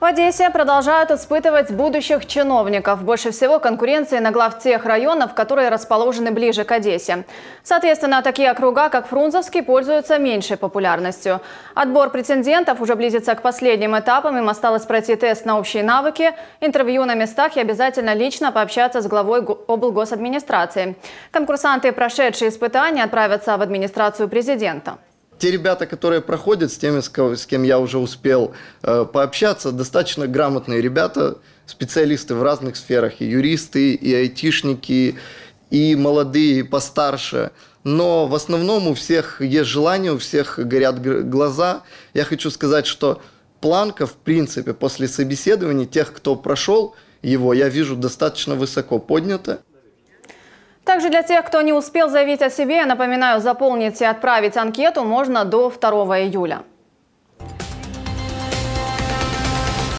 В Одессе продолжают испытывать будущих чиновников. Больше всего конкуренции на глав тех районов, которые расположены ближе к Одессе. Соответственно, такие округа, как Фрунзовский, пользуются меньшей популярностью. Отбор претендентов уже близится к последним этапам. Им осталось пройти тест на общие навыки, интервью на местах и обязательно лично пообщаться с главой облгосадминистрации. Конкурсанты, прошедшие испытания, отправятся в администрацию президента те ребята, которые проходят, с теми, с кем я уже успел э, пообщаться, достаточно грамотные ребята, специалисты в разных сферах, и юристы, и айтишники, и молодые, и постарше. Но в основном у всех есть желание, у всех горят глаза. Я хочу сказать, что планка, в принципе, после собеседования тех, кто прошел его, я вижу достаточно высоко поднята. Также для тех, кто не успел заявить о себе, я напоминаю, заполнить и отправить анкету можно до 2 июля.